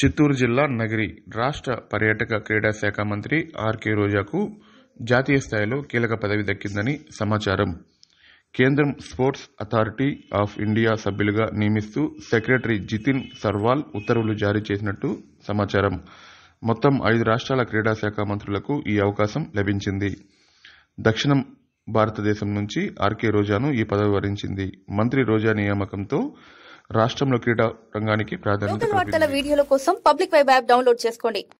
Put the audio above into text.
చిత్తూరు జిల్లా నగరి రాష్ట్ర పర్యాటక క్రీడా శాఖ మంత్రి ఆర్కే రోజాకు జాతీయ స్థాయిలో కీలక పదవి దక్కిందని సమాచారం కేంద్రం స్పోర్ట్స్ అథారిటీ ఆఫ్ ఇండియా సభ్యులుగా నియమిస్తూ సెక్రటరీ జితిన్ సర్వాల్ ఉత్తర్వులు జారీ చేసినట్టు సమాచారం మొత్తం ఐదు రాష్ట్రాల క్రీడా శాఖ మంత్రులకు ఈ అవకాశం లభించింది దక్షిణం భారతదేశం నుంచి ఆర్కే రోజాను ఈ పదవి వరించింది మంత్రి రోజా నియామకంతో రాష్ట్రంలో క్రీడా రంగానికి ప్రాధాన్యత వార్తల వీడియోల కోసం పబ్లిక్ వెబ్ యాప్ డౌన్లోడ్ చేసుకోండి